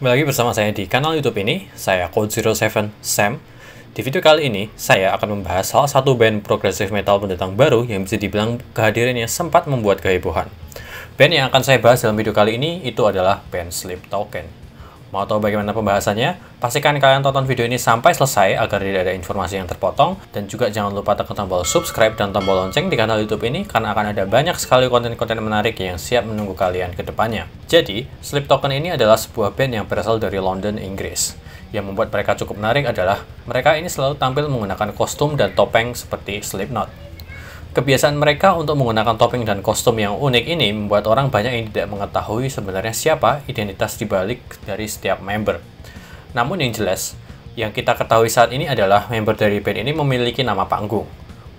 Kembali lagi bersama saya di kanal YouTube ini, saya Code07 Sam. Di video kali ini, saya akan membahas salah satu band progressive metal pendatang baru yang bisa dibilang kehadirannya sempat membuat kehebohan. Band yang akan saya bahas dalam video kali ini itu adalah band Sleep Token. Mau tahu bagaimana pembahasannya? Pastikan kalian tonton video ini sampai selesai agar tidak ada informasi yang terpotong. Dan juga jangan lupa tekan tombol subscribe dan tombol lonceng di kanal YouTube ini karena akan ada banyak sekali konten-konten menarik yang siap menunggu kalian ke depannya. Jadi, Sleep Token ini adalah sebuah band yang berasal dari London, Inggris. Yang membuat mereka cukup menarik adalah mereka ini selalu tampil menggunakan kostum dan topeng seperti Slipknot. Kebiasaan mereka untuk menggunakan topeng dan kostum yang unik ini membuat orang banyak yang tidak mengetahui sebenarnya siapa identitas dibalik dari setiap member. Namun yang jelas, yang kita ketahui saat ini adalah member dari band ini memiliki nama panggung.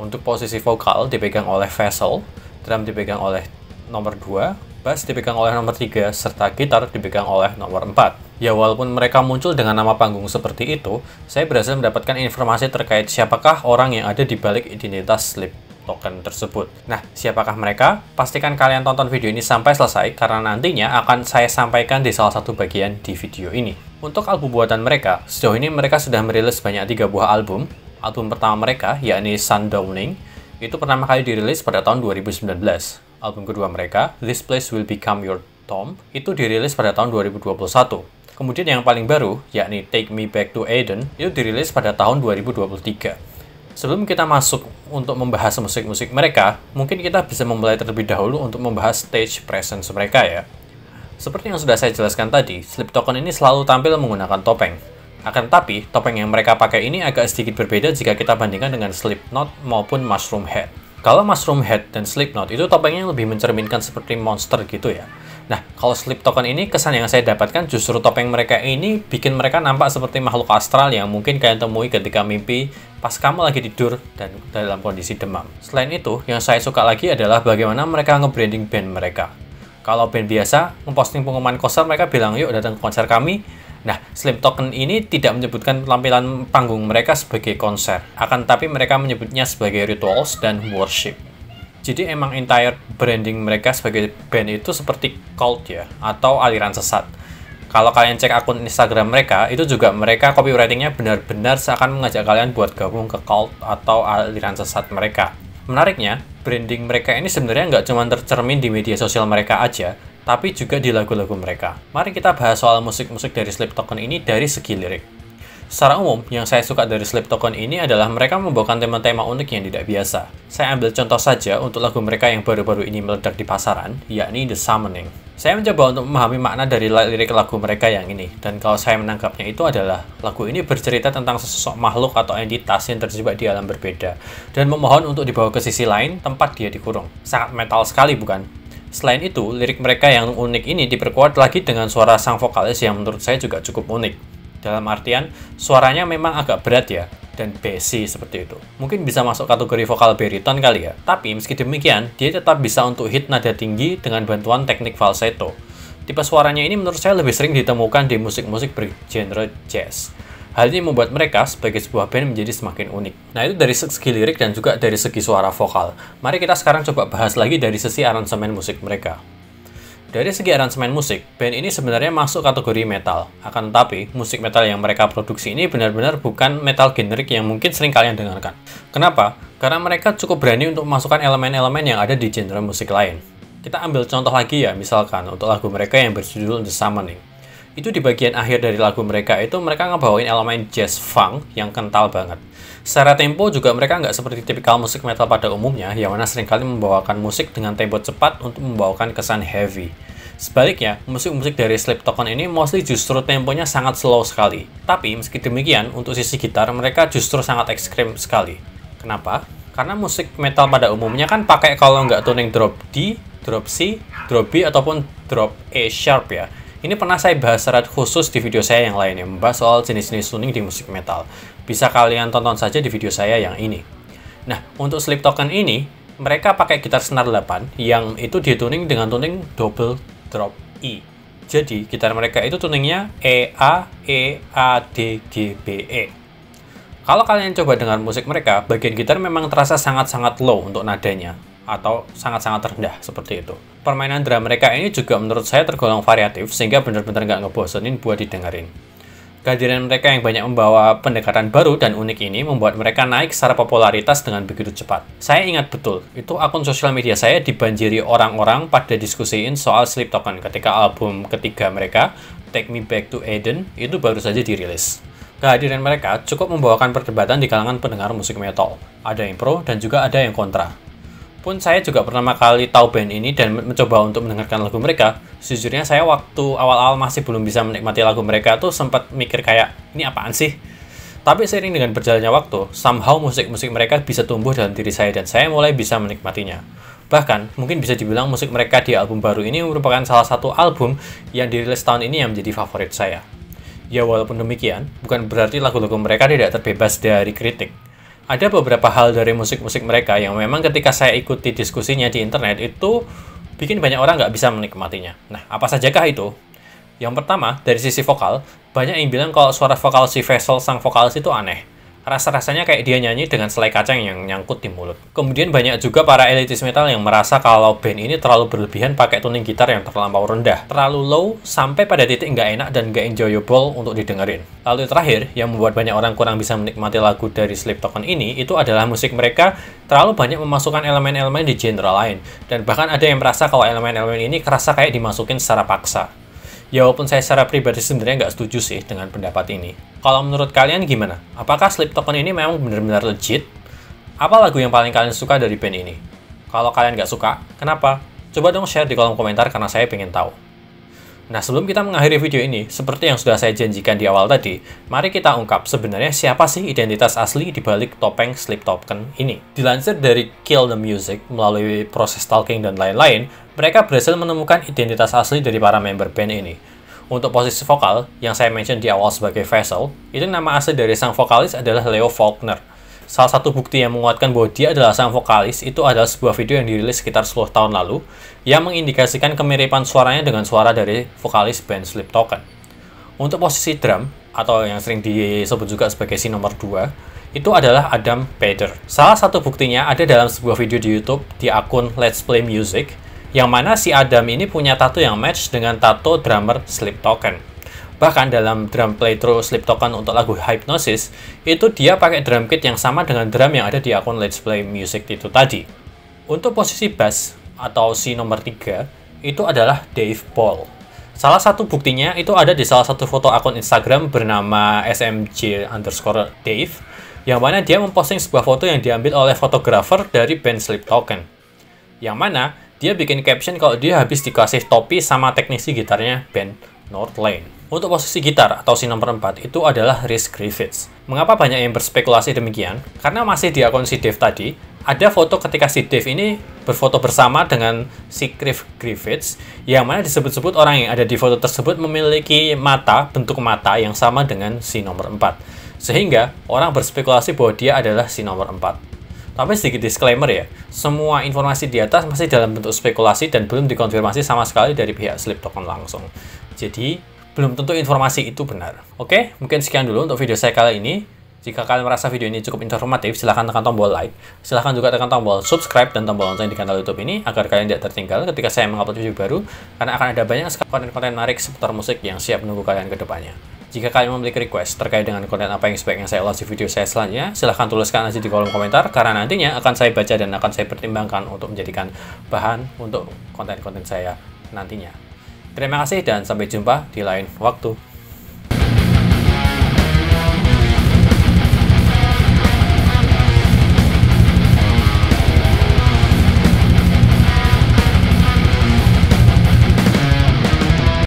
Untuk posisi vokal dipegang oleh Vessel, drum dipegang oleh nomor 2, bass dipegang oleh nomor 3, serta gitar dipegang oleh nomor 4. Ya walaupun mereka muncul dengan nama panggung seperti itu, saya berhasil mendapatkan informasi terkait siapakah orang yang ada di balik identitas Slip token tersebut. Nah, siapakah mereka? Pastikan kalian tonton video ini sampai selesai karena nantinya akan saya sampaikan di salah satu bagian di video ini. Untuk album buatan mereka, sejauh ini mereka sudah merilis banyak tiga buah album. Album pertama mereka, yakni Sundowning, itu pertama kali dirilis pada tahun 2019. Album kedua mereka, This Place Will Become Your Tomb, itu dirilis pada tahun 2021. Kemudian yang paling baru, yakni Take Me Back to Eden, itu dirilis pada tahun 2023. Sebelum kita masuk untuk membahas musik-musik mereka, mungkin kita bisa memulai terlebih dahulu untuk membahas stage presence mereka ya. Seperti yang sudah saya jelaskan tadi, slip Token ini selalu tampil menggunakan topeng. Akan tapi, topeng yang mereka pakai ini agak sedikit berbeda jika kita bandingkan dengan Slipknot maupun Mushroom Head. Kalau Mushroom Head dan Slipknot itu topengnya lebih mencerminkan seperti monster gitu ya. Nah, kalau slip Token ini kesan yang saya dapatkan justru topeng mereka ini bikin mereka nampak seperti makhluk astral yang mungkin kalian temui ketika mimpi pas kamu lagi tidur dan dalam kondisi demam. Selain itu, yang saya suka lagi adalah bagaimana mereka nge-branding band mereka. Kalau band biasa, memposting pengumuman konser mereka bilang, yuk datang ke konser kami. Nah, Slim Token ini tidak menyebutkan tampilan panggung mereka sebagai konser, akan tapi mereka menyebutnya sebagai rituals dan worship. Jadi emang entire branding mereka sebagai band itu seperti cult ya, atau aliran sesat kalau kalian cek akun Instagram mereka itu juga mereka copywritingnya benar-benar seakan mengajak kalian buat gabung ke cult atau aliran sesat mereka menariknya branding mereka ini sebenarnya nggak cuma tercermin di media sosial mereka aja tapi juga di lagu-lagu mereka mari kita bahas soal musik-musik dari Sleep Token ini dari segi lirik Secara umum, yang saya suka dari Sleep Token ini adalah mereka membawakan tema-tema unik yang tidak biasa. Saya ambil contoh saja untuk lagu mereka yang baru-baru ini meledak di pasaran, yakni The Summoning. Saya mencoba untuk memahami makna dari lirik lagu mereka yang ini, dan kalau saya menangkapnya itu adalah lagu ini bercerita tentang sesosok makhluk atau entitas yang terjebak di alam berbeda, dan memohon untuk dibawa ke sisi lain tempat dia dikurung. Sangat metal sekali bukan? Selain itu, lirik mereka yang unik ini diperkuat lagi dengan suara sang vokalis yang menurut saya juga cukup unik. Dalam artian, suaranya memang agak berat ya, dan bassy seperti itu. Mungkin bisa masuk kategori vokal bariton kali ya. Tapi meski demikian, dia tetap bisa untuk hit nada tinggi dengan bantuan teknik falsetto. Tipe suaranya ini menurut saya lebih sering ditemukan di musik-musik bergenre jazz. Hal ini membuat mereka sebagai sebuah band menjadi semakin unik. Nah itu dari segi lirik dan juga dari segi suara vokal. Mari kita sekarang coba bahas lagi dari sisi aransemen musik mereka. Dari segi aransemen musik, band ini sebenarnya masuk kategori metal. Akan tetapi, musik metal yang mereka produksi ini benar-benar bukan metal generik yang mungkin sering kalian dengarkan. Kenapa? Karena mereka cukup berani untuk memasukkan elemen-elemen yang ada di genre musik lain. Kita ambil contoh lagi ya, misalkan untuk lagu mereka yang berjudul The Summoning itu di bagian akhir dari lagu mereka itu mereka ngebawain elemen jazz funk yang kental banget. Secara tempo juga mereka nggak seperti tipikal musik metal pada umumnya, yang mana seringkali membawakan musik dengan tempo cepat untuk membawakan kesan heavy. Sebaliknya, musik-musik dari Sleep Token ini mostly justru temponya sangat slow sekali. Tapi meski demikian, untuk sisi gitar mereka justru sangat ekstrim sekali. Kenapa? Karena musik metal pada umumnya kan pakai kalau nggak tuning drop D, drop C, drop B, ataupun drop E sharp ya ini pernah saya bahas secara khusus di video saya yang lainnya membahas soal jenis-jenis tuning di musik metal. Bisa kalian tonton saja di video saya yang ini. Nah, untuk slip token ini, mereka pakai gitar senar 8 yang itu dituning dengan tuning double drop E. Jadi, gitar mereka itu tuningnya E A E A D G B E. Kalau kalian coba dengar musik mereka, bagian gitar memang terasa sangat-sangat low untuk nadanya, atau sangat-sangat rendah seperti itu. Permainan drum mereka ini juga menurut saya tergolong variatif sehingga benar-benar nggak ngebosenin buat didengerin. Kehadiran mereka yang banyak membawa pendekatan baru dan unik ini membuat mereka naik secara popularitas dengan begitu cepat. Saya ingat betul, itu akun sosial media saya dibanjiri orang-orang pada diskusiin soal Sleep Token ketika album ketiga mereka, Take Me Back to Eden, itu baru saja dirilis. Kehadiran mereka cukup membawakan perdebatan di kalangan pendengar musik metal. Ada yang pro dan juga ada yang kontra pun saya juga pertama kali tahu band ini dan mencoba untuk mendengarkan lagu mereka sejujurnya saya waktu awal-awal masih belum bisa menikmati lagu mereka tuh sempat mikir kayak ini apaan sih tapi seiring dengan berjalannya waktu somehow musik-musik mereka bisa tumbuh dalam diri saya dan saya mulai bisa menikmatinya bahkan mungkin bisa dibilang musik mereka di album baru ini merupakan salah satu album yang dirilis tahun ini yang menjadi favorit saya ya walaupun demikian bukan berarti lagu-lagu mereka tidak terbebas dari kritik ada beberapa hal dari musik-musik mereka yang memang ketika saya ikuti diskusinya di internet itu bikin banyak orang nggak bisa menikmatinya. Nah, apa sajakah itu? Yang pertama, dari sisi vokal, banyak yang bilang kalau suara vokal si Vessel sang vokalis itu aneh rasa-rasanya kayak dia nyanyi dengan selai kacang yang nyangkut di mulut. Kemudian banyak juga para elitis metal yang merasa kalau band ini terlalu berlebihan pakai tuning gitar yang terlampau rendah, terlalu low sampai pada titik nggak enak dan nggak enjoyable untuk didengerin. Lalu terakhir, yang membuat banyak orang kurang bisa menikmati lagu dari Sleep Token ini itu adalah musik mereka terlalu banyak memasukkan elemen-elemen di genre lain dan bahkan ada yang merasa kalau elemen-elemen ini kerasa kayak dimasukin secara paksa. Ya walaupun saya secara pribadi sebenarnya nggak setuju sih dengan pendapat ini. Kalau menurut kalian gimana? Apakah Sleep Token ini memang benar-benar legit? Apa lagu yang paling kalian suka dari band ini? Kalau kalian nggak suka, kenapa? Coba dong share di kolom komentar karena saya pengen tahu. Nah, sebelum kita mengakhiri video ini, seperti yang sudah saya janjikan di awal tadi, mari kita ungkap sebenarnya siapa sih identitas asli di balik topeng slip Token ini. Dilansir dari Kill the Music melalui proses stalking dan lain-lain, mereka berhasil menemukan identitas asli dari para member band ini. Untuk posisi vokal, yang saya mention di awal sebagai Vessel, itu nama asli dari sang vokalis adalah Leo Faulkner, Salah satu bukti yang menguatkan bahwa dia adalah sang vokalis itu adalah sebuah video yang dirilis sekitar 10 tahun lalu yang mengindikasikan kemiripan suaranya dengan suara dari vokalis band Slip Token. Untuk posisi drum, atau yang sering disebut juga sebagai si nomor 2, itu adalah Adam Bader. Salah satu buktinya ada dalam sebuah video di YouTube di akun Let's Play Music, yang mana si Adam ini punya tato yang match dengan tato drummer Slip Token. Bahkan dalam drum playthrough Sleep Token untuk lagu Hypnosis, itu dia pakai drum kit yang sama dengan drum yang ada di akun Let's Play Music itu tadi. Untuk posisi bass atau si nomor 3, itu adalah Dave Paul. Salah satu buktinya itu ada di salah satu foto akun Instagram bernama smj underscore Dave, yang mana dia memposting sebuah foto yang diambil oleh fotografer dari band Sleep Token. Yang mana dia bikin caption kalau dia habis dikasih topi sama teknisi gitarnya band Northlane. Untuk posisi gitar atau si nomor 4 itu adalah Rhys Griffiths. Mengapa banyak yang berspekulasi demikian? Karena masih di akun si Dave tadi, ada foto ketika si Dave ini berfoto bersama dengan si Cliff Griffiths, yang mana disebut-sebut orang yang ada di foto tersebut memiliki mata, bentuk mata yang sama dengan si nomor 4. Sehingga orang berspekulasi bahwa dia adalah si nomor 4. Tapi sedikit disclaimer ya, semua informasi di atas masih dalam bentuk spekulasi dan belum dikonfirmasi sama sekali dari pihak Slip Token langsung. Jadi, belum tentu informasi itu benar. Oke, mungkin sekian dulu untuk video saya kali ini. Jika kalian merasa video ini cukup informatif, silahkan tekan tombol like. Silahkan juga tekan tombol subscribe dan tombol lonceng di kanal YouTube ini agar kalian tidak tertinggal ketika saya mengupload video baru, karena akan ada banyak sekali konten-konten menarik seputar musik yang siap menunggu kalian ke depannya. Jika kalian memiliki request terkait dengan konten apa yang sebaiknya saya ulas di video saya selanjutnya, silahkan tuliskan aja di kolom komentar, karena nantinya akan saya baca dan akan saya pertimbangkan untuk menjadikan bahan untuk konten-konten saya nantinya. Terima kasih dan sampai jumpa di lain waktu.